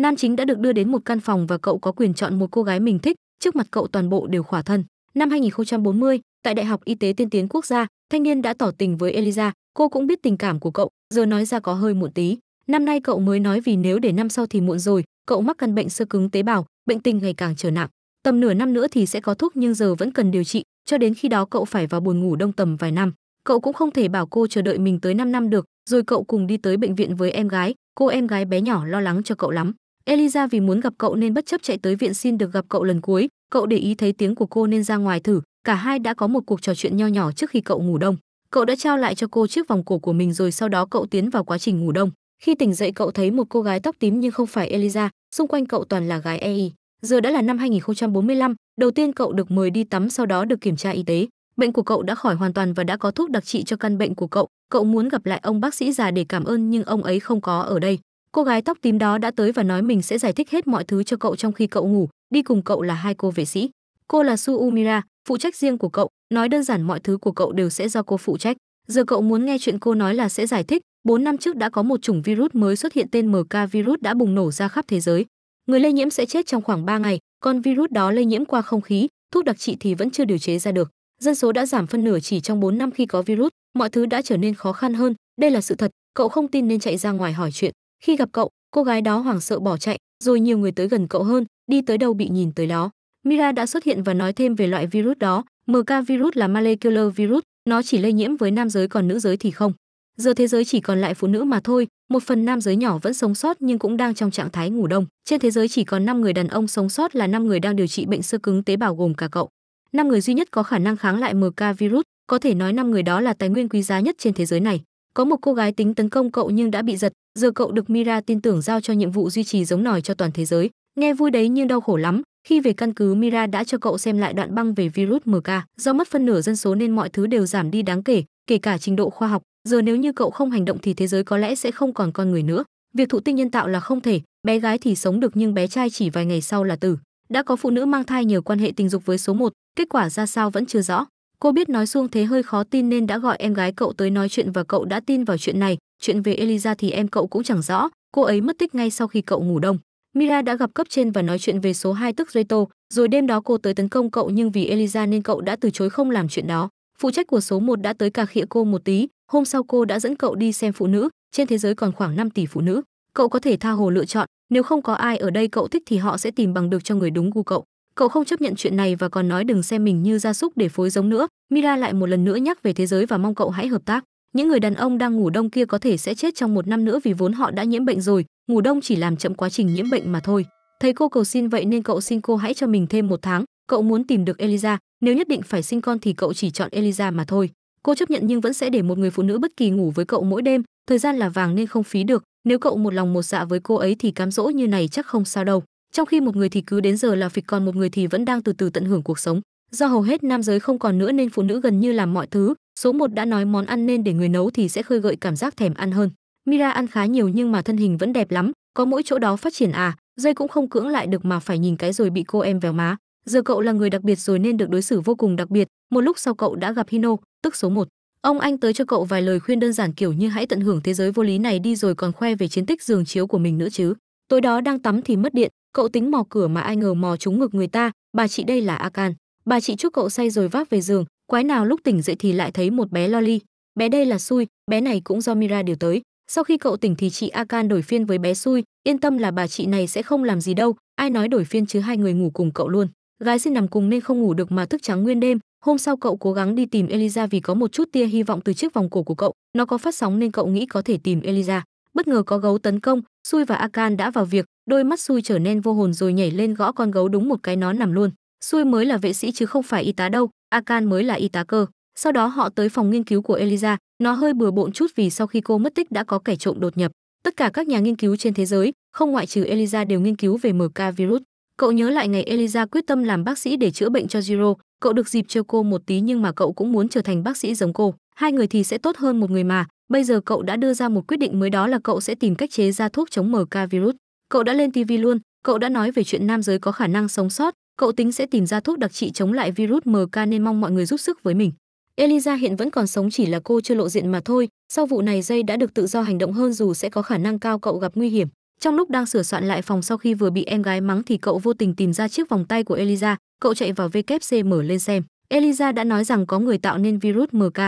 Nam chính đã được đưa đến một căn phòng và cậu có quyền chọn một cô gái mình thích, trước mặt cậu toàn bộ đều khỏa thân. Năm 2040, tại Đại học Y tế Tiên tiến Quốc gia, thanh niên đã tỏ tình với Eliza, cô cũng biết tình cảm của cậu, giờ nói ra có hơi muộn tí. Năm nay cậu mới nói vì nếu để năm sau thì muộn rồi, cậu mắc căn bệnh sơ cứng tế bào, bệnh tình ngày càng trở nặng. Tầm nửa năm nữa thì sẽ có thuốc nhưng giờ vẫn cần điều trị, cho đến khi đó cậu phải vào buồn ngủ đông tầm vài năm. Cậu cũng không thể bảo cô chờ đợi mình tới 5 năm được, rồi cậu cùng đi tới bệnh viện với em gái, cô em gái bé nhỏ lo lắng cho cậu lắm. Eliza vì muốn gặp cậu nên bất chấp chạy tới viện xin được gặp cậu lần cuối, cậu để ý thấy tiếng của cô nên ra ngoài thử, cả hai đã có một cuộc trò chuyện nho nhỏ trước khi cậu ngủ đông. Cậu đã trao lại cho cô chiếc vòng cổ của mình rồi sau đó cậu tiến vào quá trình ngủ đông. Khi tỉnh dậy cậu thấy một cô gái tóc tím nhưng không phải Eliza, xung quanh cậu toàn là gái ai. E. Giờ đã là năm 2045, đầu tiên cậu được mời đi tắm sau đó được kiểm tra y tế. Bệnh của cậu đã khỏi hoàn toàn và đã có thuốc đặc trị cho căn bệnh của cậu. Cậu muốn gặp lại ông bác sĩ già để cảm ơn nhưng ông ấy không có ở đây cô gái tóc tím đó đã tới và nói mình sẽ giải thích hết mọi thứ cho cậu trong khi cậu ngủ đi cùng cậu là hai cô vệ sĩ cô là su umira phụ trách riêng của cậu nói đơn giản mọi thứ của cậu đều sẽ do cô phụ trách giờ cậu muốn nghe chuyện cô nói là sẽ giải thích Bốn năm trước đã có một chủng virus mới xuất hiện tên mk virus đã bùng nổ ra khắp thế giới người lây nhiễm sẽ chết trong khoảng 3 ngày còn virus đó lây nhiễm qua không khí thuốc đặc trị thì vẫn chưa điều chế ra được dân số đã giảm phân nửa chỉ trong 4 năm khi có virus mọi thứ đã trở nên khó khăn hơn đây là sự thật cậu không tin nên chạy ra ngoài hỏi chuyện khi gặp cậu, cô gái đó hoảng sợ bỏ chạy, rồi nhiều người tới gần cậu hơn, đi tới đâu bị nhìn tới đó. Mira đã xuất hiện và nói thêm về loại virus đó, MK virus là molecular virus, nó chỉ lây nhiễm với nam giới còn nữ giới thì không. Giờ thế giới chỉ còn lại phụ nữ mà thôi, một phần nam giới nhỏ vẫn sống sót nhưng cũng đang trong trạng thái ngủ đông. Trên thế giới chỉ còn 5 người đàn ông sống sót là 5 người đang điều trị bệnh sơ cứng tế bào gồm cả cậu. 5 người duy nhất có khả năng kháng lại MK virus, có thể nói 5 người đó là tài nguyên quý giá nhất trên thế giới này. Có một cô gái tính tấn công cậu nhưng đã bị giật, giờ cậu được Mira tin tưởng giao cho nhiệm vụ duy trì giống nòi cho toàn thế giới. Nghe vui đấy nhưng đau khổ lắm, khi về căn cứ Mira đã cho cậu xem lại đoạn băng về virus MK, do mất phân nửa dân số nên mọi thứ đều giảm đi đáng kể, kể cả trình độ khoa học, giờ nếu như cậu không hành động thì thế giới có lẽ sẽ không còn con người nữa. Việc thụ tinh nhân tạo là không thể, bé gái thì sống được nhưng bé trai chỉ vài ngày sau là tử. Đã có phụ nữ mang thai nhờ quan hệ tình dục với số 1, kết quả ra sao vẫn chưa rõ. Cô biết nói xuông thế hơi khó tin nên đã gọi em gái cậu tới nói chuyện và cậu đã tin vào chuyện này. Chuyện về Eliza thì em cậu cũng chẳng rõ, cô ấy mất tích ngay sau khi cậu ngủ đông. Mira đã gặp cấp trên và nói chuyện về số 2 tức Reto, rồi đêm đó cô tới tấn công cậu nhưng vì Eliza nên cậu đã từ chối không làm chuyện đó. Phụ trách của số 1 đã tới cà khịa cô một tí, hôm sau cô đã dẫn cậu đi xem phụ nữ, trên thế giới còn khoảng 5 tỷ phụ nữ. Cậu có thể tha hồ lựa chọn, nếu không có ai ở đây cậu thích thì họ sẽ tìm bằng được cho người đúng gu cậu. Cậu không chấp nhận chuyện này và còn nói đừng xem mình như gia súc để phối giống nữa. Mira lại một lần nữa nhắc về thế giới và mong cậu hãy hợp tác. Những người đàn ông đang ngủ đông kia có thể sẽ chết trong một năm nữa vì vốn họ đã nhiễm bệnh rồi, ngủ đông chỉ làm chậm quá trình nhiễm bệnh mà thôi. Thấy cô cầu xin vậy nên cậu xin cô hãy cho mình thêm một tháng. Cậu muốn tìm được Eliza, nếu nhất định phải sinh con thì cậu chỉ chọn Eliza mà thôi. Cô chấp nhận nhưng vẫn sẽ để một người phụ nữ bất kỳ ngủ với cậu mỗi đêm, thời gian là vàng nên không phí được, nếu cậu một lòng một dạ với cô ấy thì cám dỗ như này chắc không sao đâu trong khi một người thì cứ đến giờ là phịch còn một người thì vẫn đang từ từ tận hưởng cuộc sống do hầu hết nam giới không còn nữa nên phụ nữ gần như làm mọi thứ số một đã nói món ăn nên để người nấu thì sẽ khơi gợi cảm giác thèm ăn hơn mira ăn khá nhiều nhưng mà thân hình vẫn đẹp lắm có mỗi chỗ đó phát triển à dây cũng không cưỡng lại được mà phải nhìn cái rồi bị cô em véo má giờ cậu là người đặc biệt rồi nên được đối xử vô cùng đặc biệt một lúc sau cậu đã gặp hino tức số một ông anh tới cho cậu vài lời khuyên đơn giản kiểu như hãy tận hưởng thế giới vô lý này đi rồi còn khoe về chiến tích giường chiếu của mình nữa chứ tối đó đang tắm thì mất điện cậu tính mò cửa mà ai ngờ mò trúng ngực người ta bà chị đây là a can bà chị chúc cậu say rồi vác về giường quái nào lúc tỉnh dậy thì lại thấy một bé loli bé đây là xui bé này cũng do mira điều tới sau khi cậu tỉnh thì chị a can đổi phiên với bé xui yên tâm là bà chị này sẽ không làm gì đâu ai nói đổi phiên chứ hai người ngủ cùng cậu luôn gái xin nằm cùng nên không ngủ được mà thức trắng nguyên đêm hôm sau cậu cố gắng đi tìm eliza vì có một chút tia hy vọng từ chiếc vòng cổ của cậu nó có phát sóng nên cậu nghĩ có thể tìm eliza bất ngờ có gấu tấn công xui và akan đã vào việc đôi mắt xui trở nên vô hồn rồi nhảy lên gõ con gấu đúng một cái nó nằm luôn xui mới là vệ sĩ chứ không phải y tá đâu akan mới là y tá cơ sau đó họ tới phòng nghiên cứu của eliza nó hơi bừa bộn chút vì sau khi cô mất tích đã có kẻ trộm đột nhập tất cả các nhà nghiên cứu trên thế giới không ngoại trừ eliza đều nghiên cứu về mk virus cậu nhớ lại ngày eliza quyết tâm làm bác sĩ để chữa bệnh cho Jiro. cậu được dịp trêu cô một tí nhưng mà cậu cũng muốn trở thành bác sĩ giống cô hai người thì sẽ tốt hơn một người mà bây giờ cậu đã đưa ra một quyết định mới đó là cậu sẽ tìm cách chế ra thuốc chống mk virus cậu đã lên tivi luôn cậu đã nói về chuyện nam giới có khả năng sống sót cậu tính sẽ tìm ra thuốc đặc trị chống lại virus mk nên mong mọi người giúp sức với mình eliza hiện vẫn còn sống chỉ là cô chưa lộ diện mà thôi sau vụ này dây đã được tự do hành động hơn dù sẽ có khả năng cao cậu gặp nguy hiểm trong lúc đang sửa soạn lại phòng sau khi vừa bị em gái mắng thì cậu vô tình tìm ra chiếc vòng tay của eliza cậu chạy vào wc mở lên xem eliza đã nói rằng có người tạo nên virus mk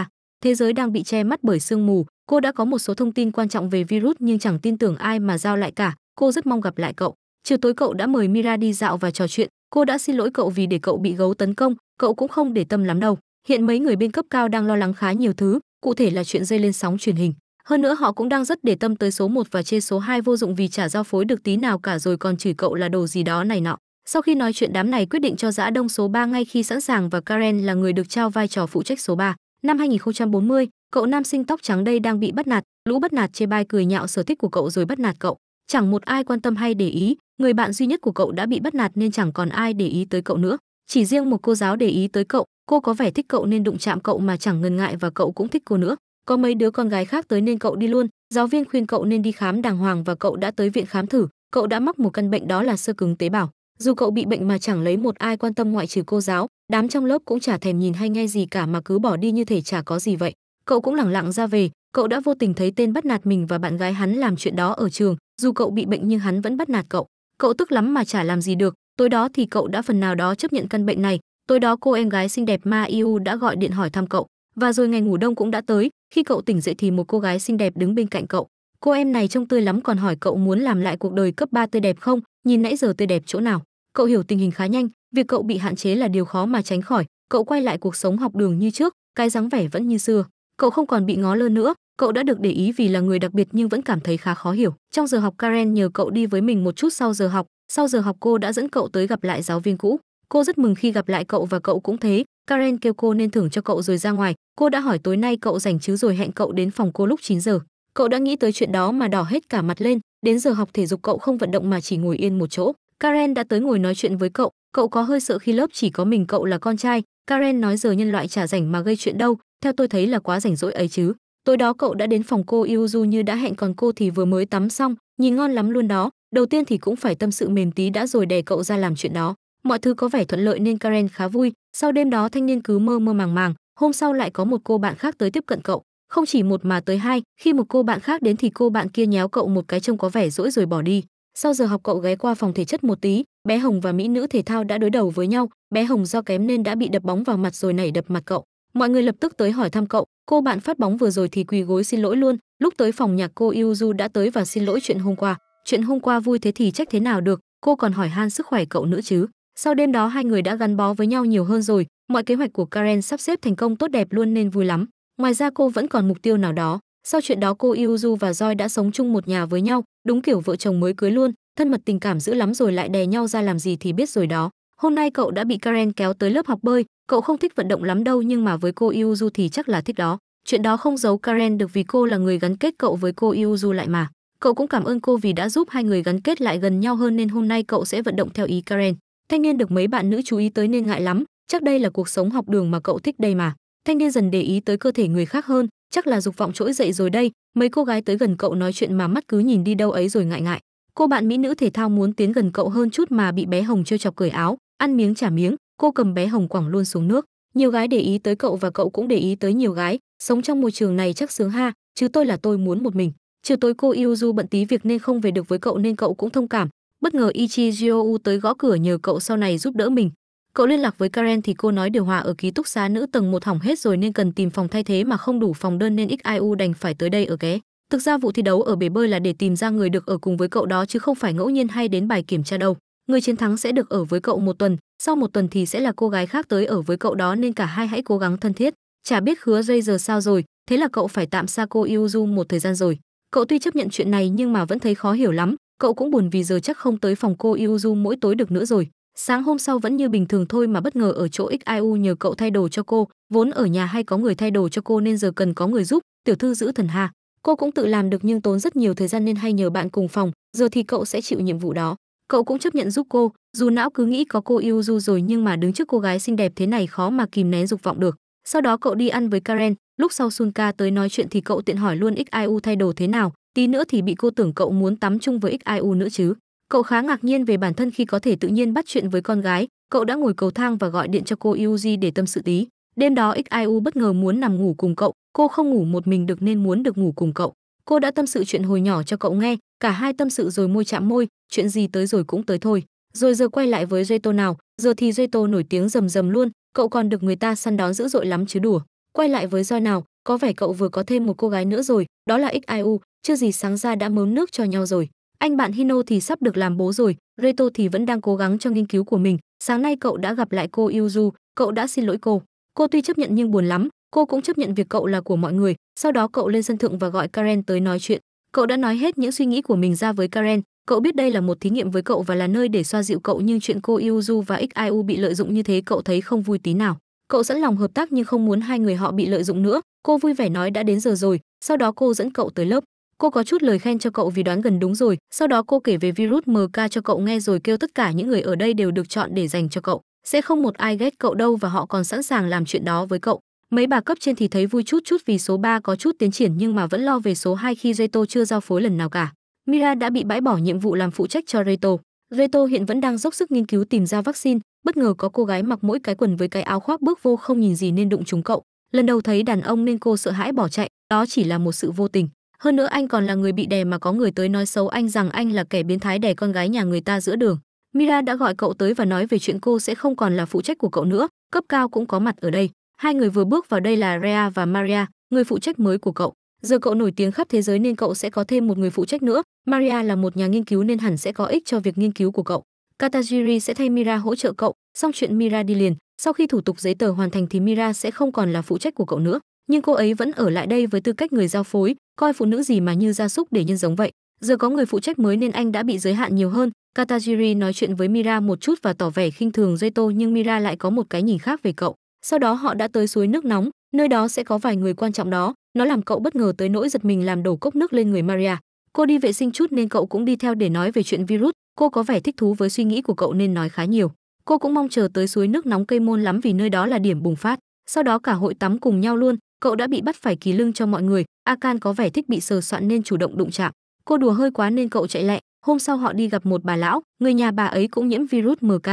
thế giới đang bị che mắt bởi sương mù cô đã có một số thông tin quan trọng về virus nhưng chẳng tin tưởng ai mà giao lại cả cô rất mong gặp lại cậu. Chiều tối cậu đã mời Mira đi dạo và trò chuyện, cô đã xin lỗi cậu vì để cậu bị gấu tấn công, cậu cũng không để tâm lắm đâu. Hiện mấy người bên cấp cao đang lo lắng khá nhiều thứ, cụ thể là chuyện dây lên sóng truyền hình. Hơn nữa họ cũng đang rất để tâm tới số 1 và chê số 2 vô dụng vì chả giao phối được tí nào cả rồi còn chửi cậu là đồ gì đó này nọ. Sau khi nói chuyện đám này quyết định cho dã đông số 3 ngay khi sẵn sàng và Karen là người được trao vai trò phụ trách số 3. Năm 2040, cậu nam sinh tóc trắng đây đang bị bắt nạt, lũ bắt nạt chê bai cười nhạo sở thích của cậu rồi bắt nạt cậu chẳng một ai quan tâm hay để ý người bạn duy nhất của cậu đã bị bắt nạt nên chẳng còn ai để ý tới cậu nữa chỉ riêng một cô giáo để ý tới cậu cô có vẻ thích cậu nên đụng chạm cậu mà chẳng ngần ngại và cậu cũng thích cô nữa có mấy đứa con gái khác tới nên cậu đi luôn giáo viên khuyên cậu nên đi khám đàng hoàng và cậu đã tới viện khám thử cậu đã mắc một căn bệnh đó là sơ cứng tế bào dù cậu bị bệnh mà chẳng lấy một ai quan tâm ngoại trừ cô giáo đám trong lớp cũng chả thèm nhìn hay nghe gì cả mà cứ bỏ đi như thể chả có gì vậy cậu cũng lẳng lặng ra về cậu đã vô tình thấy tên bắt nạt mình và bạn gái hắn làm chuyện đó ở trường dù cậu bị bệnh nhưng hắn vẫn bắt nạt cậu cậu tức lắm mà chả làm gì được tối đó thì cậu đã phần nào đó chấp nhận căn bệnh này tối đó cô em gái xinh đẹp ma iu đã gọi điện hỏi thăm cậu và rồi ngày ngủ đông cũng đã tới khi cậu tỉnh dậy thì một cô gái xinh đẹp đứng bên cạnh cậu cô em này trông tươi lắm còn hỏi cậu muốn làm lại cuộc đời cấp 3 tươi đẹp không nhìn nãy giờ tươi đẹp chỗ nào cậu hiểu tình hình khá nhanh việc cậu bị hạn chế là điều khó mà tránh khỏi cậu quay lại cuộc sống học đường như trước cái dáng vẻ vẫn như xưa cậu không còn bị ngó lơ nữa cậu đã được để ý vì là người đặc biệt nhưng vẫn cảm thấy khá khó hiểu trong giờ học karen nhờ cậu đi với mình một chút sau giờ học sau giờ học cô đã dẫn cậu tới gặp lại giáo viên cũ cô rất mừng khi gặp lại cậu và cậu cũng thế karen kêu cô nên thưởng cho cậu rồi ra ngoài cô đã hỏi tối nay cậu rảnh chứ rồi hẹn cậu đến phòng cô lúc 9 giờ cậu đã nghĩ tới chuyện đó mà đỏ hết cả mặt lên đến giờ học thể dục cậu không vận động mà chỉ ngồi yên một chỗ karen đã tới ngồi nói chuyện với cậu cậu có hơi sợ khi lớp chỉ có mình cậu là con trai karen nói giờ nhân loại chả rảnh mà gây chuyện đâu theo tôi thấy là quá rảnh rỗi ấy chứ tối đó cậu đã đến phòng cô yêu du như đã hẹn còn cô thì vừa mới tắm xong nhìn ngon lắm luôn đó đầu tiên thì cũng phải tâm sự mềm tí đã rồi đè cậu ra làm chuyện đó mọi thứ có vẻ thuận lợi nên karen khá vui sau đêm đó thanh niên cứ mơ mơ màng màng hôm sau lại có một cô bạn khác tới tiếp cận cậu không chỉ một mà tới hai khi một cô bạn khác đến thì cô bạn kia nhéo cậu một cái trông có vẻ rỗi rồi bỏ đi sau giờ học cậu ghé qua phòng thể chất một tí bé hồng và mỹ nữ thể thao đã đối đầu với nhau bé hồng do kém nên đã bị đập bóng vào mặt rồi nảy đập mặt cậu mọi người lập tức tới hỏi thăm cậu cô bạn phát bóng vừa rồi thì quỳ gối xin lỗi luôn lúc tới phòng nhạc cô yuzu đã tới và xin lỗi chuyện hôm qua chuyện hôm qua vui thế thì trách thế nào được cô còn hỏi han sức khỏe cậu nữa chứ sau đêm đó hai người đã gắn bó với nhau nhiều hơn rồi mọi kế hoạch của karen sắp xếp thành công tốt đẹp luôn nên vui lắm ngoài ra cô vẫn còn mục tiêu nào đó sau chuyện đó cô yuzu và roi đã sống chung một nhà với nhau đúng kiểu vợ chồng mới cưới luôn thân mật tình cảm dữ lắm rồi lại đè nhau ra làm gì thì biết rồi đó hôm nay cậu đã bị karen kéo tới lớp học bơi Cậu không thích vận động lắm đâu nhưng mà với cô Yuzu thì chắc là thích đó. Chuyện đó không giấu Karen được vì cô là người gắn kết cậu với cô Yuzu lại mà. Cậu cũng cảm ơn cô vì đã giúp hai người gắn kết lại gần nhau hơn nên hôm nay cậu sẽ vận động theo ý Karen. Thanh niên được mấy bạn nữ chú ý tới nên ngại lắm, chắc đây là cuộc sống học đường mà cậu thích đây mà. Thanh niên dần để ý tới cơ thể người khác hơn, chắc là dục vọng trỗi dậy rồi đây, mấy cô gái tới gần cậu nói chuyện mà mắt cứ nhìn đi đâu ấy rồi ngại ngại. Cô bạn mỹ nữ thể thao muốn tiến gần cậu hơn chút mà bị bé Hồng trêu chọc cởi áo, ăn miếng trả miếng, cô cầm bé Hồng Quảng luôn xuống nước. Nhiều gái để ý tới cậu và cậu cũng để ý tới nhiều gái, sống trong môi trường này chắc sướng ha, chứ tôi là tôi muốn một mình. Chiều tối cô Yuzu bận tí việc nên không về được với cậu nên cậu cũng thông cảm. Bất ngờ ichi Ichijou tới gõ cửa nhờ cậu sau này giúp đỡ mình. Cậu liên lạc với Karen thì cô nói điều hòa ở ký túc xá nữ tầng một hỏng hết rồi nên cần tìm phòng thay thế mà không đủ phòng đơn nên XIU đành phải tới đây ở ghé. Thực ra vụ thi đấu ở bể bơi là để tìm ra người được ở cùng với cậu đó chứ không phải ngẫu nhiên hay đến bài kiểm tra đâu. Người chiến thắng sẽ được ở với cậu một tuần, sau một tuần thì sẽ là cô gái khác tới ở với cậu đó nên cả hai hãy cố gắng thân thiết. Chả biết hứa dây giờ sao rồi, thế là cậu phải tạm xa cô Yuzu một thời gian rồi. Cậu tuy chấp nhận chuyện này nhưng mà vẫn thấy khó hiểu lắm, cậu cũng buồn vì giờ chắc không tới phòng cô Yuzu mỗi tối được nữa rồi. Sáng hôm sau vẫn như bình thường thôi mà bất ngờ ở chỗ XIU nhờ cậu thay đồ cho cô, vốn ở nhà hay có người thay đồ cho cô nên giờ cần có người giúp, tiểu thư giữ thần hà. Cô cũng tự làm được nhưng tốn rất nhiều thời gian nên hay nhờ bạn cùng phòng, giờ thì cậu sẽ chịu nhiệm vụ đó cậu cũng chấp nhận giúp cô dù não cứ nghĩ có cô yêu du rồi nhưng mà đứng trước cô gái xinh đẹp thế này khó mà kìm nén dục vọng được sau đó cậu đi ăn với karen lúc sau sunka tới nói chuyện thì cậu tiện hỏi luôn xiu thay đồ thế nào tí nữa thì bị cô tưởng cậu muốn tắm chung với xiu nữa chứ cậu khá ngạc nhiên về bản thân khi có thể tự nhiên bắt chuyện với con gái cậu đã ngồi cầu thang và gọi điện cho cô Yuji để tâm sự tí. Đêm đó XIU bất ngờ muốn nằm ngủ cùng cậu, cô không ngủ một mình được nên muốn được ngủ cùng cậu. Cô đã tâm sự chuyện hồi nhỏ cho cậu nghe, cả hai tâm sự rồi môi chạm môi, chuyện gì tới rồi cũng tới thôi. Rồi giờ quay lại với Dueto nào, giờ thì Dueto nổi tiếng rầm rầm luôn, cậu còn được người ta săn đón dữ dội lắm chứ đùa. Quay lại với Joy nào, có vẻ cậu vừa có thêm một cô gái nữa rồi, đó là XIU, chưa gì sáng ra đã mớm nước cho nhau rồi. Anh bạn Hino thì sắp được làm bố rồi, Reto thì vẫn đang cố gắng cho nghiên cứu của mình. Sáng nay cậu đã gặp lại cô Yuzu, cậu đã xin lỗi cô. Cô tuy chấp nhận nhưng buồn lắm, cô cũng chấp nhận việc cậu là của mọi người sau đó cậu lên sân thượng và gọi karen tới nói chuyện cậu đã nói hết những suy nghĩ của mình ra với karen cậu biết đây là một thí nghiệm với cậu và là nơi để xoa dịu cậu nhưng chuyện cô iuzu và xiu bị lợi dụng như thế cậu thấy không vui tí nào cậu sẵn lòng hợp tác nhưng không muốn hai người họ bị lợi dụng nữa cô vui vẻ nói đã đến giờ rồi sau đó cô dẫn cậu tới lớp cô có chút lời khen cho cậu vì đoán gần đúng rồi sau đó cô kể về virus mk cho cậu nghe rồi kêu tất cả những người ở đây đều được chọn để dành cho cậu sẽ không một ai ghét cậu đâu và họ còn sẵn sàng làm chuyện đó với cậu Mấy bà cấp trên thì thấy vui chút chút vì số 3 có chút tiến triển nhưng mà vẫn lo về số 2 khi Reto chưa giao phối lần nào cả. Mira đã bị bãi bỏ nhiệm vụ làm phụ trách cho Reto. Reto hiện vẫn đang dốc sức nghiên cứu tìm ra vaccine, bất ngờ có cô gái mặc mỗi cái quần với cái áo khoác bước vô không nhìn gì nên đụng trúng cậu. Lần đầu thấy đàn ông nên cô sợ hãi bỏ chạy, đó chỉ là một sự vô tình. Hơn nữa anh còn là người bị đè mà có người tới nói xấu anh rằng anh là kẻ biến thái đè con gái nhà người ta giữa đường. Mira đã gọi cậu tới và nói về chuyện cô sẽ không còn là phụ trách của cậu nữa, cấp cao cũng có mặt ở đây. Hai người vừa bước vào đây là Rea và Maria, người phụ trách mới của cậu. Giờ cậu nổi tiếng khắp thế giới nên cậu sẽ có thêm một người phụ trách nữa. Maria là một nhà nghiên cứu nên hẳn sẽ có ích cho việc nghiên cứu của cậu. Katajiri sẽ thay Mira hỗ trợ cậu, xong chuyện Mira đi liền. Sau khi thủ tục giấy tờ hoàn thành thì Mira sẽ không còn là phụ trách của cậu nữa, nhưng cô ấy vẫn ở lại đây với tư cách người giao phối, coi phụ nữ gì mà như gia súc để nhân giống vậy. Giờ có người phụ trách mới nên anh đã bị giới hạn nhiều hơn. Katajiri nói chuyện với Mira một chút và tỏ vẻ khinh thường Zeto nhưng Mira lại có một cái nhìn khác về cậu sau đó họ đã tới suối nước nóng nơi đó sẽ có vài người quan trọng đó nó làm cậu bất ngờ tới nỗi giật mình làm đổ cốc nước lên người maria cô đi vệ sinh chút nên cậu cũng đi theo để nói về chuyện virus cô có vẻ thích thú với suy nghĩ của cậu nên nói khá nhiều cô cũng mong chờ tới suối nước nóng cây môn lắm vì nơi đó là điểm bùng phát sau đó cả hội tắm cùng nhau luôn cậu đã bị bắt phải kỳ lưng cho mọi người akan có vẻ thích bị sờ soạn nên chủ động đụng chạm cô đùa hơi quá nên cậu chạy lẹ hôm sau họ đi gặp một bà lão người nhà bà ấy cũng nhiễm virus mk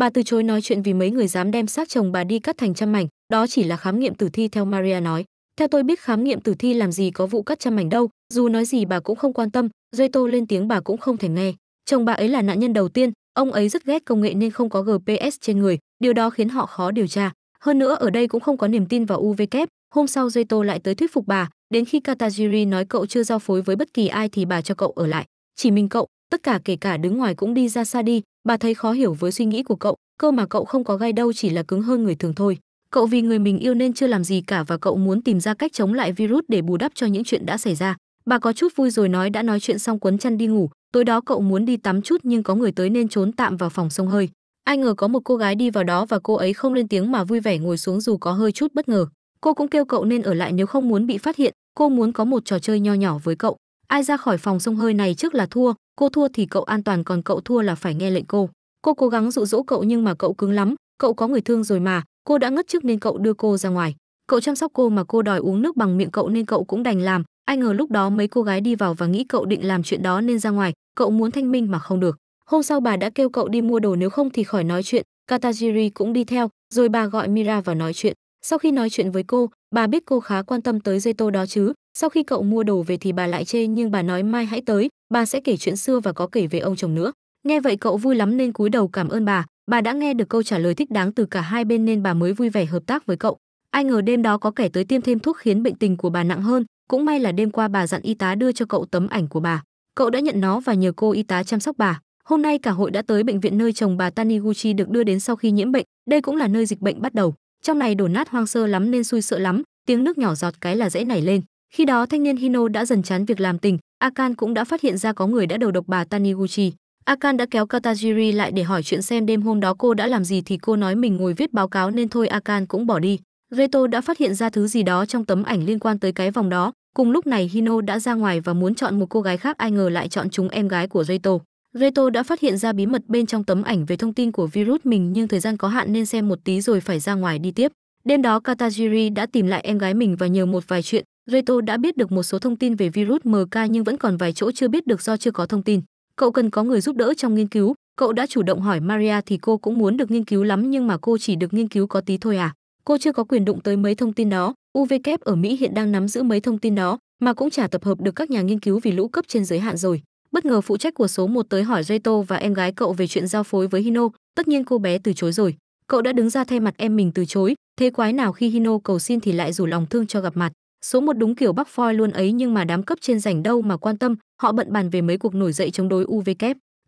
Bà từ chối nói chuyện vì mấy người dám đem xác chồng bà đi cắt thành trăm mảnh, đó chỉ là khám nghiệm tử thi theo Maria nói. Theo tôi biết khám nghiệm tử thi làm gì có vụ cắt trăm mảnh đâu, dù nói gì bà cũng không quan tâm, Duy Tô lên tiếng bà cũng không thể nghe. Chồng bà ấy là nạn nhân đầu tiên, ông ấy rất ghét công nghệ nên không có GPS trên người, điều đó khiến họ khó điều tra. Hơn nữa ở đây cũng không có niềm tin vào UVK. Hôm sau Duy Tô lại tới thuyết phục bà, đến khi Katagiri nói cậu chưa giao phối với bất kỳ ai thì bà cho cậu ở lại. Chỉ mình cậu, tất cả kể cả đứng ngoài cũng đi ra xa đi bà thấy khó hiểu với suy nghĩ của cậu cơ mà cậu không có gai đâu chỉ là cứng hơn người thường thôi cậu vì người mình yêu nên chưa làm gì cả và cậu muốn tìm ra cách chống lại virus để bù đắp cho những chuyện đã xảy ra bà có chút vui rồi nói đã nói chuyện xong quấn chăn đi ngủ tối đó cậu muốn đi tắm chút nhưng có người tới nên trốn tạm vào phòng sông hơi ai ngờ có một cô gái đi vào đó và cô ấy không lên tiếng mà vui vẻ ngồi xuống dù có hơi chút bất ngờ cô cũng kêu cậu nên ở lại nếu không muốn bị phát hiện cô muốn có một trò chơi nho nhỏ với cậu ai ra khỏi phòng sông hơi này trước là thua cô thua thì cậu an toàn còn cậu thua là phải nghe lệnh cô cô cố gắng dụ dỗ cậu nhưng mà cậu cứng lắm cậu có người thương rồi mà cô đã ngất trước nên cậu đưa cô ra ngoài cậu chăm sóc cô mà cô đòi uống nước bằng miệng cậu nên cậu cũng đành làm ai ngờ lúc đó mấy cô gái đi vào và nghĩ cậu định làm chuyện đó nên ra ngoài cậu muốn thanh minh mà không được hôm sau bà đã kêu cậu đi mua đồ nếu không thì khỏi nói chuyện katajiri cũng đi theo rồi bà gọi mira vào nói chuyện sau khi nói chuyện với cô bà biết cô khá quan tâm tới dây tô đó chứ sau khi cậu mua đồ về thì bà lại chê nhưng bà nói mai hãy tới, bà sẽ kể chuyện xưa và có kể về ông chồng nữa. Nghe vậy cậu vui lắm nên cúi đầu cảm ơn bà, bà đã nghe được câu trả lời thích đáng từ cả hai bên nên bà mới vui vẻ hợp tác với cậu. Ai ngờ đêm đó có kẻ tới tiêm thêm thuốc khiến bệnh tình của bà nặng hơn, cũng may là đêm qua bà dặn y tá đưa cho cậu tấm ảnh của bà. Cậu đã nhận nó và nhờ cô y tá chăm sóc bà. Hôm nay cả hội đã tới bệnh viện nơi chồng bà Taniguchi được đưa đến sau khi nhiễm bệnh, đây cũng là nơi dịch bệnh bắt đầu. Trong này đổ nát hoang sơ lắm nên xui sợ lắm, tiếng nước nhỏ giọt cái là dễ nảy lên. Khi đó thanh niên Hino đã dần chán việc làm tình, Akan cũng đã phát hiện ra có người đã đầu độc bà Taniguchi. Akan đã kéo Katajiri lại để hỏi chuyện xem đêm hôm đó cô đã làm gì thì cô nói mình ngồi viết báo cáo nên thôi Akan cũng bỏ đi. Reto đã phát hiện ra thứ gì đó trong tấm ảnh liên quan tới cái vòng đó. Cùng lúc này Hino đã ra ngoài và muốn chọn một cô gái khác ai ngờ lại chọn chúng em gái của Reto. Reto đã phát hiện ra bí mật bên trong tấm ảnh về thông tin của virus mình nhưng thời gian có hạn nên xem một tí rồi phải ra ngoài đi tiếp. Đêm đó Katajiri đã tìm lại em gái mình và nhờ một vài chuyện, Reto đã biết được một số thông tin về virus MK nhưng vẫn còn vài chỗ chưa biết được do chưa có thông tin. Cậu cần có người giúp đỡ trong nghiên cứu, cậu đã chủ động hỏi Maria thì cô cũng muốn được nghiên cứu lắm nhưng mà cô chỉ được nghiên cứu có tí thôi à. Cô chưa có quyền đụng tới mấy thông tin đó, UVK ở Mỹ hiện đang nắm giữ mấy thông tin đó mà cũng chả tập hợp được các nhà nghiên cứu vì lũ cấp trên giới hạn rồi. Bất ngờ phụ trách của số 1 tới hỏi Reto và em gái cậu về chuyện giao phối với Hino, tất nhiên cô bé từ chối rồi. Cậu đã đứng ra thay mặt em mình từ chối, thế quái nào khi Hino cầu xin thì lại rủ lòng thương cho gặp mặt. Số một đúng kiểu Bắc Phoi luôn ấy nhưng mà đám cấp trên rảnh đâu mà quan tâm, họ bận bàn về mấy cuộc nổi dậy chống đối UVK.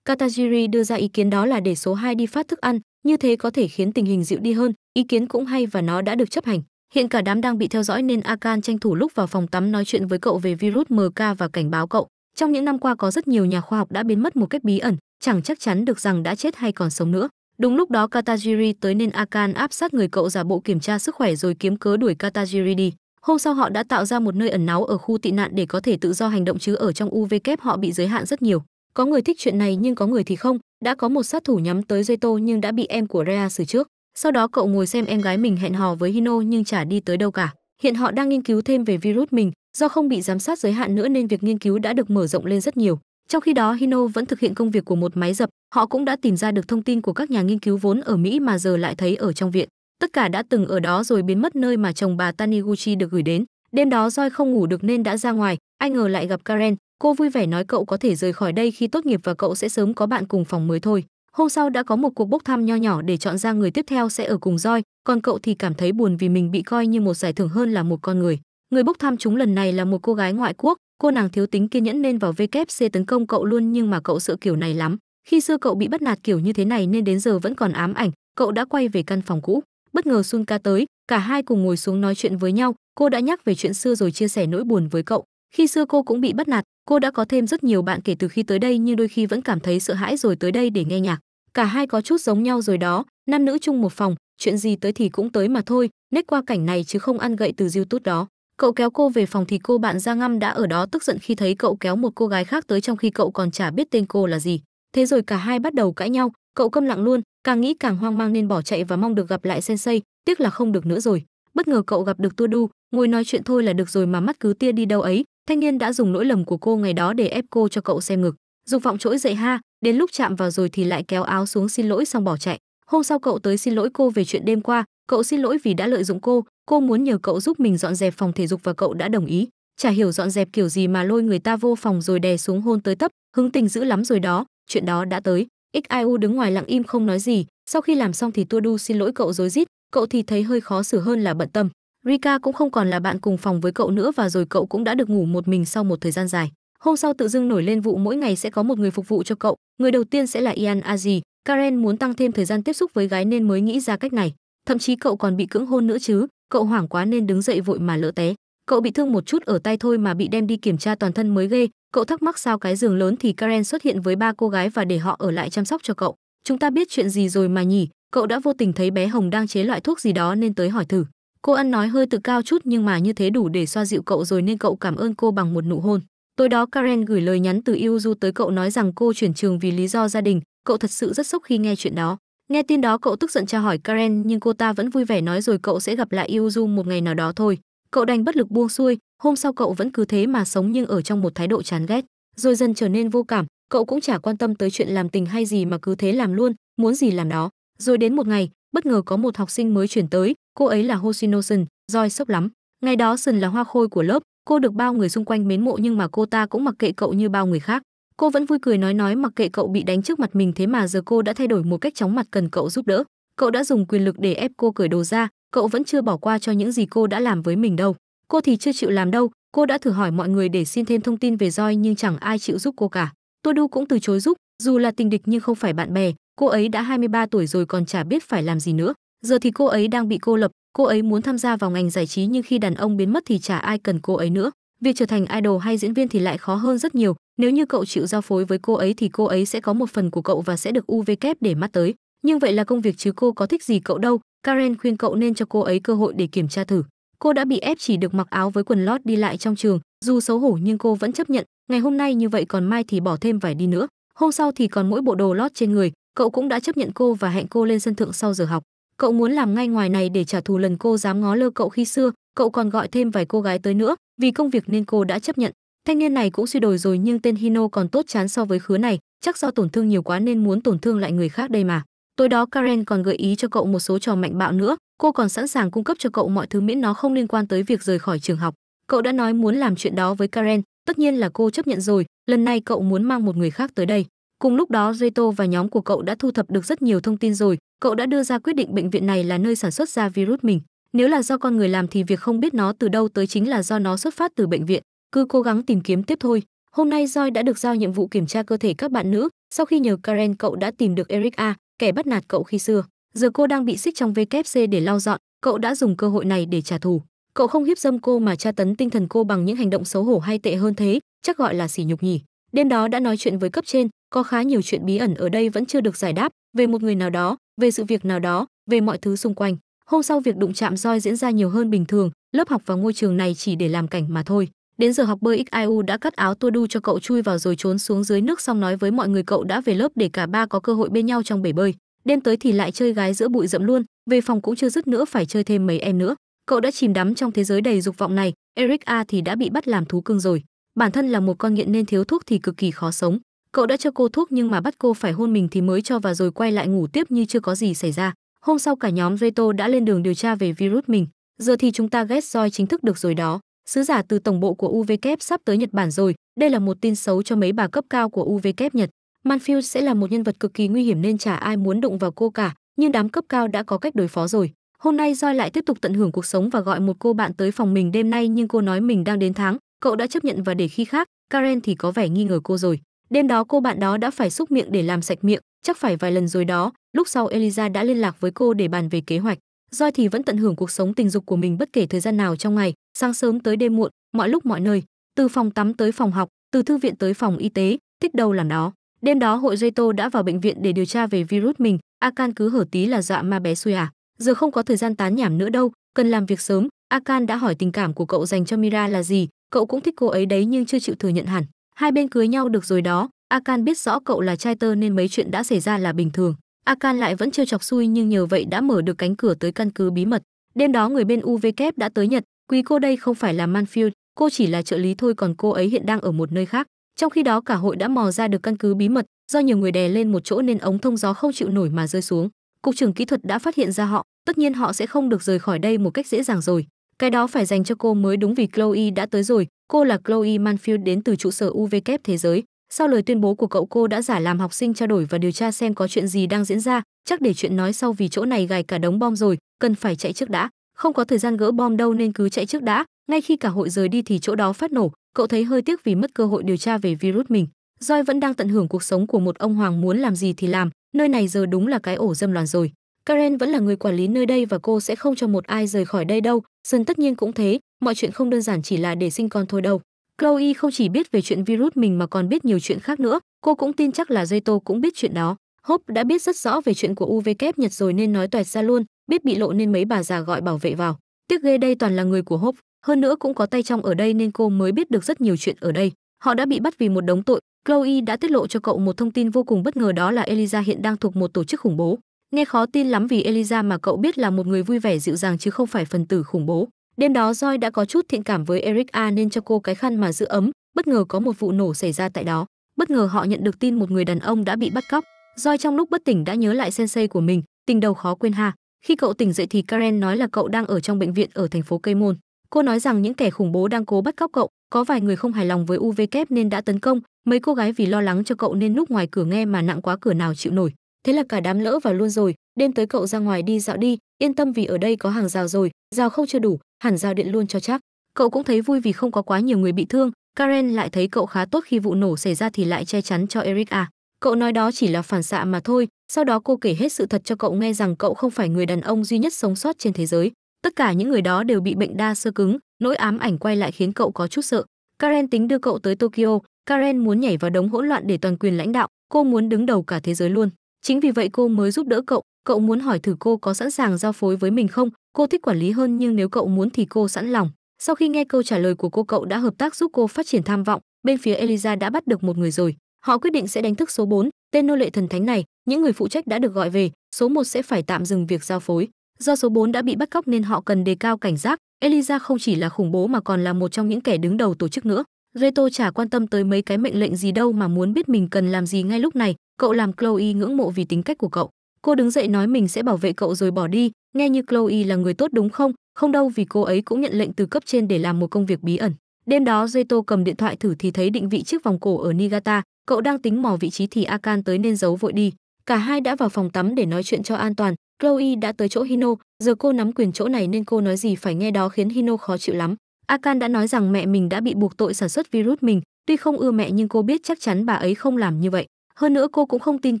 katajiri đưa ra ý kiến đó là để số 2 đi phát thức ăn, như thế có thể khiến tình hình dịu đi hơn, ý kiến cũng hay và nó đã được chấp hành. Hiện cả đám đang bị theo dõi nên Akan tranh thủ lúc vào phòng tắm nói chuyện với cậu về virus MK và cảnh báo cậu. Trong những năm qua có rất nhiều nhà khoa học đã biến mất một cách bí ẩn, chẳng chắc chắn được rằng đã chết hay còn sống nữa. Đúng lúc đó katajiri tới nên Akan áp sát người cậu giả bộ kiểm tra sức khỏe rồi kiếm cớ đuổi katajiri đi. Hôm sau họ đã tạo ra một nơi ẩn náu ở khu tị nạn để có thể tự do hành động chứ ở trong UV họ bị giới hạn rất nhiều. Có người thích chuyện này nhưng có người thì không. Đã có một sát thủ nhắm tới Zeto nhưng đã bị em của Rea xử trước. Sau đó cậu ngồi xem em gái mình hẹn hò với Hino nhưng chả đi tới đâu cả. Hiện họ đang nghiên cứu thêm về virus mình, do không bị giám sát giới hạn nữa nên việc nghiên cứu đã được mở rộng lên rất nhiều. Trong khi đó Hino vẫn thực hiện công việc của một máy dập, họ cũng đã tìm ra được thông tin của các nhà nghiên cứu vốn ở Mỹ mà giờ lại thấy ở trong viện tất cả đã từng ở đó rồi biến mất nơi mà chồng bà Taniguchi được gửi đến. Đêm đó Joy không ngủ được nên đã ra ngoài, ai ngờ lại gặp Karen, cô vui vẻ nói cậu có thể rời khỏi đây khi tốt nghiệp và cậu sẽ sớm có bạn cùng phòng mới thôi. Hôm sau đã có một cuộc bốc thăm nho nhỏ để chọn ra người tiếp theo sẽ ở cùng Joy, còn cậu thì cảm thấy buồn vì mình bị coi như một giải thưởng hơn là một con người. Người bốc thăm chúng lần này là một cô gái ngoại quốc, cô nàng thiếu tính kiên nhẫn nên vào VKC tấn công cậu luôn nhưng mà cậu sợ kiểu này lắm. Khi xưa cậu bị bắt nạt kiểu như thế này nên đến giờ vẫn còn ám ảnh, cậu đã quay về căn phòng cũ bất ngờ sun ca tới cả hai cùng ngồi xuống nói chuyện với nhau cô đã nhắc về chuyện xưa rồi chia sẻ nỗi buồn với cậu khi xưa cô cũng bị bắt nạt cô đã có thêm rất nhiều bạn kể từ khi tới đây nhưng đôi khi vẫn cảm thấy sợ hãi rồi tới đây để nghe nhạc cả hai có chút giống nhau rồi đó nam nữ chung một phòng chuyện gì tới thì cũng tới mà thôi Nét qua cảnh này chứ không ăn gậy từ youtube đó cậu kéo cô về phòng thì cô bạn ra Ngâm đã ở đó tức giận khi thấy cậu kéo một cô gái khác tới trong khi cậu còn chả biết tên cô là gì thế rồi cả hai bắt đầu cãi nhau cậu câm lặng luôn càng nghĩ càng hoang mang nên bỏ chạy và mong được gặp lại sensei tiếc là không được nữa rồi bất ngờ cậu gặp được tua đu ngồi nói chuyện thôi là được rồi mà mắt cứ tia đi đâu ấy thanh niên đã dùng lỗi lầm của cô ngày đó để ép cô cho cậu xem ngực dục vọng trỗi dậy ha đến lúc chạm vào rồi thì lại kéo áo xuống xin lỗi xong bỏ chạy hôm sau cậu tới xin lỗi cô về chuyện đêm qua cậu xin lỗi vì đã lợi dụng cô cô muốn nhờ cậu giúp mình dọn dẹp phòng thể dục và cậu đã đồng ý chả hiểu dọn dẹp kiểu gì mà lôi người ta vô phòng rồi đè xuống hôn tới tấp hứng tình dữ lắm rồi đó chuyện đó đã tới xiu đứng ngoài lặng im không nói gì sau khi làm xong thì tua đu xin lỗi cậu rối rít cậu thì thấy hơi khó xử hơn là bận tâm rika cũng không còn là bạn cùng phòng với cậu nữa và rồi cậu cũng đã được ngủ một mình sau một thời gian dài hôm sau tự dưng nổi lên vụ mỗi ngày sẽ có một người phục vụ cho cậu người đầu tiên sẽ là ian aji karen muốn tăng thêm thời gian tiếp xúc với gái nên mới nghĩ ra cách này thậm chí cậu còn bị cưỡng hôn nữa chứ cậu hoảng quá nên đứng dậy vội mà lỡ té cậu bị thương một chút ở tay thôi mà bị đem đi kiểm tra toàn thân mới ghê Cậu thắc mắc sao cái giường lớn thì Karen xuất hiện với ba cô gái và để họ ở lại chăm sóc cho cậu. Chúng ta biết chuyện gì rồi mà nhỉ? Cậu đã vô tình thấy bé Hồng đang chế loại thuốc gì đó nên tới hỏi thử. Cô ăn nói hơi tự cao chút nhưng mà như thế đủ để xoa dịu cậu rồi nên cậu cảm ơn cô bằng một nụ hôn. Tối đó Karen gửi lời nhắn từ Yuzu tới cậu nói rằng cô chuyển trường vì lý do gia đình, cậu thật sự rất sốc khi nghe chuyện đó. Nghe tin đó cậu tức giận tra hỏi Karen nhưng cô ta vẫn vui vẻ nói rồi cậu sẽ gặp lại Yuzu một ngày nào đó thôi cậu đành bất lực buông xuôi hôm sau cậu vẫn cứ thế mà sống nhưng ở trong một thái độ chán ghét rồi dần trở nên vô cảm cậu cũng chả quan tâm tới chuyện làm tình hay gì mà cứ thế làm luôn muốn gì làm đó rồi đến một ngày bất ngờ có một học sinh mới chuyển tới cô ấy là hoshino sun roi sốc lắm ngày đó sun là hoa khôi của lớp cô được bao người xung quanh mến mộ nhưng mà cô ta cũng mặc kệ cậu như bao người khác cô vẫn vui cười nói nói mặc kệ cậu bị đánh trước mặt mình thế mà giờ cô đã thay đổi một cách chóng mặt cần cậu giúp đỡ cậu đã dùng quyền lực để ép cô cởi đồ ra cậu vẫn chưa bỏ qua cho những gì cô đã làm với mình đâu cô thì chưa chịu làm đâu cô đã thử hỏi mọi người để xin thêm thông tin về roi nhưng chẳng ai chịu giúp cô cả tô đu cũng từ chối giúp dù là tình địch nhưng không phải bạn bè cô ấy đã 23 tuổi rồi còn chả biết phải làm gì nữa giờ thì cô ấy đang bị cô lập cô ấy muốn tham gia vào ngành giải trí nhưng khi đàn ông biến mất thì chả ai cần cô ấy nữa việc trở thành idol hay diễn viên thì lại khó hơn rất nhiều nếu như cậu chịu giao phối với cô ấy thì cô ấy sẽ có một phần của cậu và sẽ được UV kép để mắt tới nhưng vậy là công việc chứ cô có thích gì cậu đâu karen khuyên cậu nên cho cô ấy cơ hội để kiểm tra thử cô đã bị ép chỉ được mặc áo với quần lót đi lại trong trường dù xấu hổ nhưng cô vẫn chấp nhận ngày hôm nay như vậy còn mai thì bỏ thêm vải đi nữa hôm sau thì còn mỗi bộ đồ lót trên người cậu cũng đã chấp nhận cô và hẹn cô lên sân thượng sau giờ học cậu muốn làm ngay ngoài này để trả thù lần cô dám ngó lơ cậu khi xưa cậu còn gọi thêm vài cô gái tới nữa vì công việc nên cô đã chấp nhận thanh niên này cũng suy đồi rồi nhưng tên hino còn tốt chán so với khứa này chắc do tổn thương nhiều quá nên muốn tổn thương lại người khác đây mà Tối đó Karen còn gợi ý cho cậu một số trò mạnh bạo nữa, cô còn sẵn sàng cung cấp cho cậu mọi thứ miễn nó không liên quan tới việc rời khỏi trường học. Cậu đã nói muốn làm chuyện đó với Karen, tất nhiên là cô chấp nhận rồi, lần này cậu muốn mang một người khác tới đây. Cùng lúc đó Zeto và nhóm của cậu đã thu thập được rất nhiều thông tin rồi, cậu đã đưa ra quyết định bệnh viện này là nơi sản xuất ra virus mình. Nếu là do con người làm thì việc không biết nó từ đâu tới chính là do nó xuất phát từ bệnh viện, cứ cố gắng tìm kiếm tiếp thôi. Hôm nay Joy đã được giao nhiệm vụ kiểm tra cơ thể các bạn nữ, sau khi nhờ Karen cậu đã tìm được Eric A, kẻ bắt nạt cậu khi xưa giờ cô đang bị xích trong vkc để lau dọn cậu đã dùng cơ hội này để trả thù cậu không hiếp dâm cô mà tra tấn tinh thần cô bằng những hành động xấu hổ hay tệ hơn thế chắc gọi là sỉ nhục nhỉ đêm đó đã nói chuyện với cấp trên có khá nhiều chuyện bí ẩn ở đây vẫn chưa được giải đáp về một người nào đó về sự việc nào đó về mọi thứ xung quanh hôm sau việc đụng chạm roi diễn ra nhiều hơn bình thường lớp học và ngôi trường này chỉ để làm cảnh mà thôi Đến giờ học bơi XIU đã cắt áo tua đu cho cậu chui vào rồi trốn xuống dưới nước xong nói với mọi người cậu đã về lớp để cả ba có cơ hội bên nhau trong bể bơi. Đêm tới thì lại chơi gái giữa bụi rậm luôn, về phòng cũng chưa dứt nữa phải chơi thêm mấy em nữa. Cậu đã chìm đắm trong thế giới đầy dục vọng này, Eric A thì đã bị bắt làm thú cưng rồi. Bản thân là một con nghiện nên thiếu thuốc thì cực kỳ khó sống. Cậu đã cho cô thuốc nhưng mà bắt cô phải hôn mình thì mới cho và rồi quay lại ngủ tiếp như chưa có gì xảy ra. Hôm sau cả nhóm Reto đã lên đường điều tra về virus mình. Giờ thì chúng ta ghét roi chính thức được rồi đó. Sứ giả từ tổng bộ của UVK sắp tới Nhật Bản rồi, đây là một tin xấu cho mấy bà cấp cao của UVK Nhật. Manfield sẽ là một nhân vật cực kỳ nguy hiểm nên chả ai muốn đụng vào cô cả, nhưng đám cấp cao đã có cách đối phó rồi. Hôm nay Joy lại tiếp tục tận hưởng cuộc sống và gọi một cô bạn tới phòng mình đêm nay nhưng cô nói mình đang đến tháng, cậu đã chấp nhận và để khi khác, Karen thì có vẻ nghi ngờ cô rồi. Đêm đó cô bạn đó đã phải xúc miệng để làm sạch miệng, chắc phải vài lần rồi đó, lúc sau Eliza đã liên lạc với cô để bàn về kế hoạch. Joy thì vẫn tận hưởng cuộc sống tình dục của mình bất kể thời gian nào trong ngày, sáng sớm tới đêm muộn, mọi lúc mọi nơi, từ phòng tắm tới phòng học, từ thư viện tới phòng y tế, thích đâu làm đó. Đêm đó hội dây tô đã vào bệnh viện để điều tra về virus mình, A Can cứ hở tí là dọa ma bé xui à. Giờ không có thời gian tán nhảm nữa đâu, cần làm việc sớm. A Can đã hỏi tình cảm của cậu dành cho Mira là gì, cậu cũng thích cô ấy đấy nhưng chưa chịu thừa nhận hẳn. Hai bên cưới nhau được rồi đó, A Can biết rõ cậu là trai tơ nên mấy chuyện đã xảy ra là bình thường. A Can lại vẫn chưa chọc xui nhưng nhờ vậy đã mở được cánh cửa tới căn cứ bí mật. Đêm đó người bên UVK e đã tới Nhật, Quý cô đây không phải là Manfield, cô chỉ là trợ lý thôi còn cô ấy hiện đang ở một nơi khác. Trong khi đó cả hội đã mò ra được căn cứ bí mật, do nhiều người đè lên một chỗ nên ống thông gió không chịu nổi mà rơi xuống. Cục trưởng kỹ thuật đã phát hiện ra họ, tất nhiên họ sẽ không được rời khỏi đây một cách dễ dàng rồi. Cái đó phải dành cho cô mới đúng vì Chloe đã tới rồi, cô là Chloe Manfield đến từ trụ sở UVK thế giới. Sau lời tuyên bố của cậu cô đã giả làm học sinh trao đổi và điều tra xem có chuyện gì đang diễn ra, chắc để chuyện nói sau vì chỗ này gài cả đống bom rồi, cần phải chạy trước đã không có thời gian gỡ bom đâu nên cứ chạy trước đã ngay khi cả hội rời đi thì chỗ đó phát nổ cậu thấy hơi tiếc vì mất cơ hội điều tra về virus mình roi vẫn đang tận hưởng cuộc sống của một ông hoàng muốn làm gì thì làm nơi này giờ đúng là cái ổ dâm loạn rồi karen vẫn là người quản lý nơi đây và cô sẽ không cho một ai rời khỏi đây đâu sơn tất nhiên cũng thế mọi chuyện không đơn giản chỉ là để sinh con thôi đâu chloe không chỉ biết về chuyện virus mình mà còn biết nhiều chuyện khác nữa cô cũng tin chắc là Jato cũng biết chuyện đó Hope đã biết rất rõ về chuyện của UV kép e Nhật rồi nên nói toẹt ra luôn, biết bị lộ nên mấy bà già gọi bảo vệ vào tiếc ghê đây toàn là người của hốp hơn nữa cũng có tay trong ở đây nên cô mới biết được rất nhiều chuyện ở đây họ đã bị bắt vì một đống tội chloe đã tiết lộ cho cậu một thông tin vô cùng bất ngờ đó là eliza hiện đang thuộc một tổ chức khủng bố nghe khó tin lắm vì eliza mà cậu biết là một người vui vẻ dịu dàng chứ không phải phần tử khủng bố đêm đó roi đã có chút thiện cảm với eric a nên cho cô cái khăn mà giữ ấm bất ngờ có một vụ nổ xảy ra tại đó bất ngờ họ nhận được tin một người đàn ông đã bị bắt cóc roi trong lúc bất tỉnh đã nhớ lại sensei của mình tình đầu khó quên ha khi cậu tỉnh dậy thì Karen nói là cậu đang ở trong bệnh viện ở thành phố Cây Môn. Cô nói rằng những kẻ khủng bố đang cố bắt cóc cậu, có vài người không hài lòng với UVK nên đã tấn công, mấy cô gái vì lo lắng cho cậu nên núp ngoài cửa nghe mà nặng quá cửa nào chịu nổi. Thế là cả đám lỡ vào luôn rồi, đêm tới cậu ra ngoài đi dạo đi, yên tâm vì ở đây có hàng rào rồi, rào không chưa đủ, hẳn rào điện luôn cho chắc. Cậu cũng thấy vui vì không có quá nhiều người bị thương, Karen lại thấy cậu khá tốt khi vụ nổ xảy ra thì lại che chắn cho Eric à. Cậu nói đó chỉ là phản xạ mà thôi, sau đó cô kể hết sự thật cho cậu nghe rằng cậu không phải người đàn ông duy nhất sống sót trên thế giới. Tất cả những người đó đều bị bệnh đa sơ cứng, nỗi ám ảnh quay lại khiến cậu có chút sợ. Karen tính đưa cậu tới Tokyo, Karen muốn nhảy vào đống hỗn loạn để toàn quyền lãnh đạo, cô muốn đứng đầu cả thế giới luôn. Chính vì vậy cô mới giúp đỡ cậu, cậu muốn hỏi thử cô có sẵn sàng giao phối với mình không, cô thích quản lý hơn nhưng nếu cậu muốn thì cô sẵn lòng. Sau khi nghe câu trả lời của cô cậu đã hợp tác giúp cô phát triển tham vọng, bên phía Eliza đã bắt được một người rồi. Họ quyết định sẽ đánh thức số 4, tên nô lệ thần thánh này, những người phụ trách đã được gọi về, số 1 sẽ phải tạm dừng việc giao phối. Do số 4 đã bị bắt cóc nên họ cần đề cao cảnh giác, Eliza không chỉ là khủng bố mà còn là một trong những kẻ đứng đầu tổ chức nữa. Reto chả quan tâm tới mấy cái mệnh lệnh gì đâu mà muốn biết mình cần làm gì ngay lúc này, cậu làm Chloe ngưỡng mộ vì tính cách của cậu. Cô đứng dậy nói mình sẽ bảo vệ cậu rồi bỏ đi, nghe như Chloe là người tốt đúng không? Không đâu vì cô ấy cũng nhận lệnh từ cấp trên để làm một công việc bí ẩn. Đêm đó Reto cầm điện thoại thử thì thấy định vị chiếc vòng cổ ở Niigata, cậu đang tính mò vị trí thì Akan tới nên giấu vội đi cả hai đã vào phòng tắm để nói chuyện cho an toàn chloe đã tới chỗ hino giờ cô nắm quyền chỗ này nên cô nói gì phải nghe đó khiến hino khó chịu lắm akan đã nói rằng mẹ mình đã bị buộc tội sản xuất virus mình tuy không ưa mẹ nhưng cô biết chắc chắn bà ấy không làm như vậy hơn nữa cô cũng không tin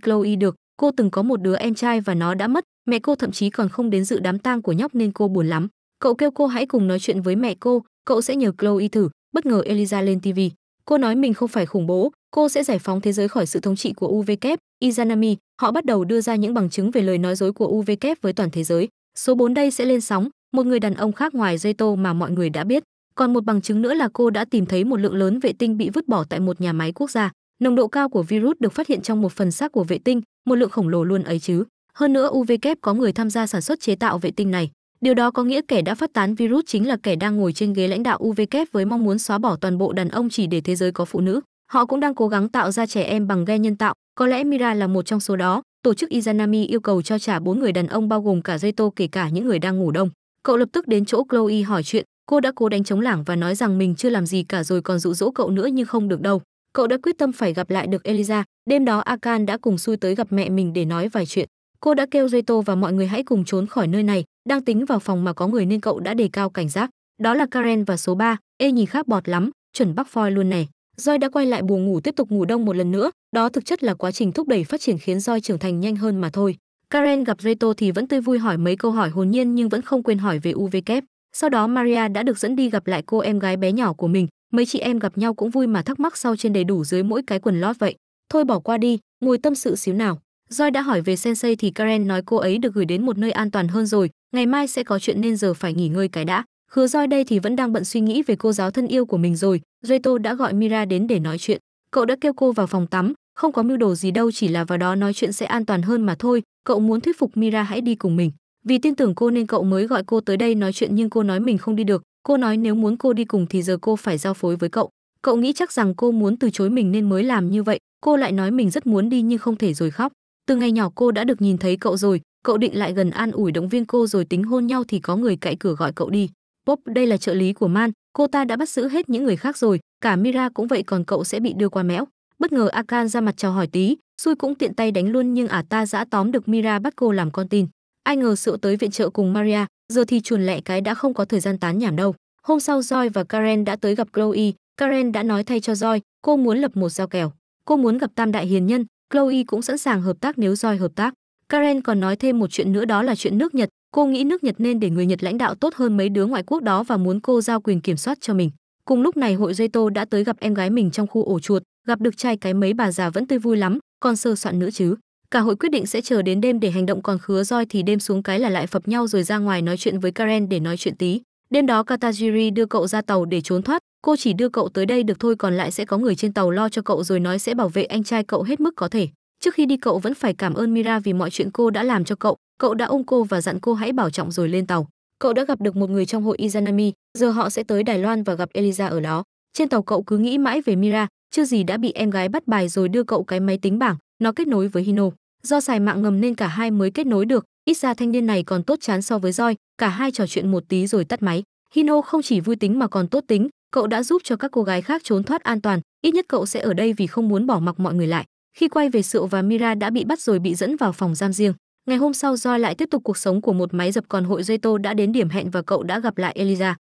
chloe được cô từng có một đứa em trai và nó đã mất mẹ cô thậm chí còn không đến dự đám tang của nhóc nên cô buồn lắm cậu kêu cô hãy cùng nói chuyện với mẹ cô cậu sẽ nhờ chloe thử bất ngờ eliza lên tv cô nói mình không phải khủng bố cô sẽ giải phóng thế giới khỏi sự thống trị của uvk izanami họ bắt đầu đưa ra những bằng chứng về lời nói dối của UVK với toàn thế giới. Số 4 đây sẽ lên sóng, một người đàn ông khác ngoài Zeto mà mọi người đã biết. Còn một bằng chứng nữa là cô đã tìm thấy một lượng lớn vệ tinh bị vứt bỏ tại một nhà máy quốc gia. Nồng độ cao của virus được phát hiện trong một phần xác của vệ tinh, một lượng khổng lồ luôn ấy chứ. Hơn nữa UVK có người tham gia sản xuất chế tạo vệ tinh này. Điều đó có nghĩa kẻ đã phát tán virus chính là kẻ đang ngồi trên ghế lãnh đạo UVK với mong muốn xóa bỏ toàn bộ đàn ông chỉ để thế giới có phụ nữ. Họ cũng đang cố gắng tạo ra trẻ em bằng gen nhân tạo, có lẽ Mira là một trong số đó. Tổ chức Izanami yêu cầu cho trả bốn người đàn ông bao gồm cả Zeto kể cả những người đang ngủ đông. Cậu lập tức đến chỗ Chloe hỏi chuyện, cô đã cố đánh chống lảng và nói rằng mình chưa làm gì cả rồi còn dụ dỗ cậu nữa nhưng không được đâu. Cậu đã quyết tâm phải gặp lại được Eliza, đêm đó Akan đã cùng xui tới gặp mẹ mình để nói vài chuyện. Cô đã kêu Zeto và mọi người hãy cùng trốn khỏi nơi này, đang tính vào phòng mà có người nên cậu đã đề cao cảnh giác. Đó là Karen và số 3, ê nhìn khác bọt lắm, chuẩn Bắc Phoi luôn này roi đã quay lại buồng ngủ tiếp tục ngủ đông một lần nữa đó thực chất là quá trình thúc đẩy phát triển khiến roi trưởng thành nhanh hơn mà thôi karen gặp reto thì vẫn tươi vui hỏi mấy câu hỏi hồn nhiên nhưng vẫn không quên hỏi về uvk sau đó maria đã được dẫn đi gặp lại cô em gái bé nhỏ của mình mấy chị em gặp nhau cũng vui mà thắc mắc sau trên đầy đủ dưới mỗi cái quần lót vậy thôi bỏ qua đi ngồi tâm sự xíu nào roi đã hỏi về sensei thì karen nói cô ấy được gửi đến một nơi an toàn hơn rồi ngày mai sẽ có chuyện nên giờ phải nghỉ ngơi cái đã Hứa Doi đây thì vẫn đang bận suy nghĩ về cô giáo thân yêu của mình rồi, Reto đã gọi Mira đến để nói chuyện. Cậu đã kêu cô vào phòng tắm, không có mưu đồ gì đâu chỉ là vào đó nói chuyện sẽ an toàn hơn mà thôi, cậu muốn thuyết phục Mira hãy đi cùng mình. Vì tin tưởng cô nên cậu mới gọi cô tới đây nói chuyện nhưng cô nói mình không đi được, cô nói nếu muốn cô đi cùng thì giờ cô phải giao phối với cậu. Cậu nghĩ chắc rằng cô muốn từ chối mình nên mới làm như vậy, cô lại nói mình rất muốn đi nhưng không thể rồi khóc. Từ ngày nhỏ cô đã được nhìn thấy cậu rồi, cậu định lại gần an ủi động viên cô rồi tính hôn nhau thì có người cậy cửa gọi cậu đi Bob đây là trợ lý của Man, cô ta đã bắt giữ hết những người khác rồi, cả Mira cũng vậy còn cậu sẽ bị đưa qua mẽo. Bất ngờ Akan ra mặt chào hỏi tí, xui cũng tiện tay đánh luôn nhưng ả à ta giã tóm được Mira bắt cô làm con tin. Ai ngờ sự tới viện trợ cùng Maria, giờ thì chuồn lẹ cái đã không có thời gian tán nhảm đâu. Hôm sau Joy và Karen đã tới gặp Chloe, Karen đã nói thay cho Joy, cô muốn lập một giao kèo. Cô muốn gặp tam đại hiền nhân, Chloe cũng sẵn sàng hợp tác nếu Joy hợp tác. Karen còn nói thêm một chuyện nữa đó là chuyện nước Nhật, Cô nghĩ nước Nhật nên để người Nhật lãnh đạo tốt hơn mấy đứa ngoại quốc đó và muốn cô giao quyền kiểm soát cho mình. Cùng lúc này hội Tô đã tới gặp em gái mình trong khu ổ chuột, gặp được trai cái mấy bà già vẫn tươi vui lắm, còn sơ soạn nữa chứ. Cả hội quyết định sẽ chờ đến đêm để hành động còn khứa roi thì đêm xuống cái là lại phập nhau rồi ra ngoài nói chuyện với Karen để nói chuyện tí. Đêm đó Katajiri đưa cậu ra tàu để trốn thoát, cô chỉ đưa cậu tới đây được thôi còn lại sẽ có người trên tàu lo cho cậu rồi nói sẽ bảo vệ anh trai cậu hết mức có thể. Trước khi đi cậu vẫn phải cảm ơn Mira vì mọi chuyện cô đã làm cho cậu, cậu đã ôm cô và dặn cô hãy bảo trọng rồi lên tàu. Cậu đã gặp được một người trong hội Izanami, giờ họ sẽ tới Đài Loan và gặp Eliza ở đó. Trên tàu cậu cứ nghĩ mãi về Mira, chưa gì đã bị em gái bắt bài rồi đưa cậu cái máy tính bảng, nó kết nối với Hino. Do xài mạng ngầm nên cả hai mới kết nối được, ít ra thanh niên này còn tốt chán so với roi, cả hai trò chuyện một tí rồi tắt máy. Hino không chỉ vui tính mà còn tốt tính, cậu đã giúp cho các cô gái khác trốn thoát an toàn, ít nhất cậu sẽ ở đây vì không muốn bỏ mặc mọi người lại. Khi quay về Sựu và Mira đã bị bắt rồi bị dẫn vào phòng giam riêng. Ngày hôm sau Joy lại tiếp tục cuộc sống của một máy dập còn hội Duy Tô đã đến điểm hẹn và cậu đã gặp lại Eliza.